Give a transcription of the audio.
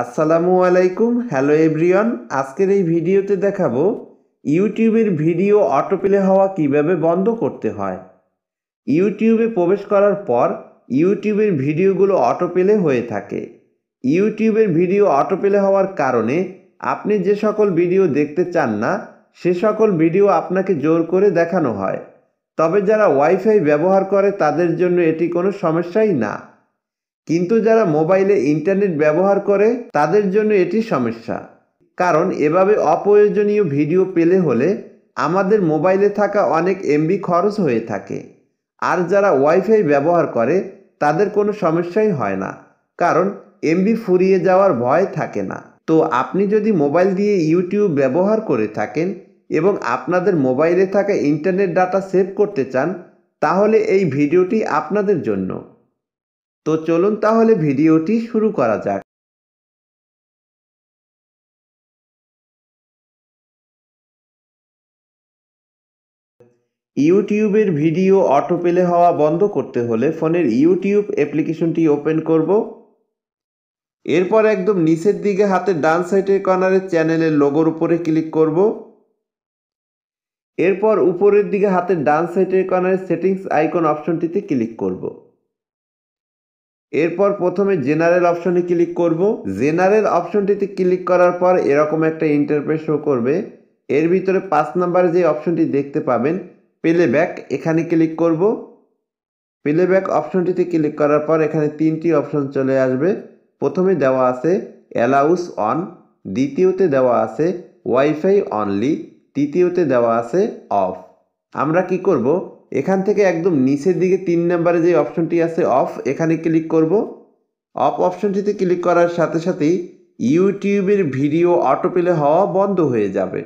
আসসালামু আলাইকুম hello everyone আজকের এই ভিডিওতে দেখাবো ইউটিউবের ভিডিও অটোপ্লে হওয়া কিভাবে বন্ধ করতে হয় ইউটিউবে প্রবেশ করার পর ইউটিউবের ভিডিওগুলো অটোপ্লে হয়ে থাকে ইউটিউবের ভিডিও অটোপ্লে হওয়ার কারণে আপনি যে সকল ভিডিও দেখতে চান না সে সকল ভিডিও আপনাকে জোর করে দেখানো হয় তবে যারা ওয়াইফাই ব্যবহার করে তাদের জন্য এটি কোনো সমস্যাই না কিন্তু যারা মোবাইলে ইন্টারনেট ব্যবহার করে তাদের জন্য এটি সমস্যা কারণ এভাবে অপ্রয়োজনীয় ভিডিও পেলে হলে আমাদের মোবাইলে থাকা অনেক এমবি খরচ হয়ে থাকে আর যারা ওয়াইফাই ব্যবহার করে তাদের কোনো সমস্যাই হয় না কারণ এমবি ফুরিয়ে যাওয়ার ভয় থাকে না তো আপনি যদি মোবাইল দিয়ে ইউটিউব ব্যবহার করে থাকেন এবং আপনাদের মোবাইলে থাকা ইন্টারনেট ডাটা সেভ করতে চান তাহলে এই ভিডিওটি আপনাদের জন্য তো চলুন তাহলে ভিডিওটি শুরু করা যাক ইউটিউবের ভিডিও অটো পেলে হওয়া বন্ধ করতে হলে ফোনের ইউটিউব অ্যাপ্লিকেশনটি ওপেন করব এরপর একদম নিচের দিকে হাতে ডান সাইডের কর্নারে চ্যানেলের লোগোর উপরে ক্লিক করব এরপর উপরের দিকে হাতে ডান সাইডের কর্নারে সেটিংস আইকন অপশনটিতে ক্লিক করব এরপর প্রথমে জেনারেল অপশনে ক্লিক করব জেনারেল অপশনটিতে ক্লিক করার পর এরকম একটা ইন্টারপ্রেস শো করবে এর ভিতরে পাঁচ নাম্বার যে অপশনটি দেখতে পাবেন প্লেব্যাক এখানে ক্লিক করব প্লেব্যাক অপশনটিতে ক্লিক করার পর এখানে তিনটি অপশন চলে আসবে প্রথমে দেওয়া আছে অ্যালাউস অন দ্বিতীয়তে দেওয়া আছে ওয়াইফাই অনলি তৃতীয়তে দেওয়া আছে অফ আমরা কি করব এখান থেকে একদম নিচের দিকে তিন নাম্বারে যে অপশনটি আছে অফ এখানে ক্লিক করব অফ অপশনটিতে ক্লিক করার সাথে সাথেই ইউটিউবের ভিডিও অটোপেলে হওয়া বন্ধ হয়ে যাবে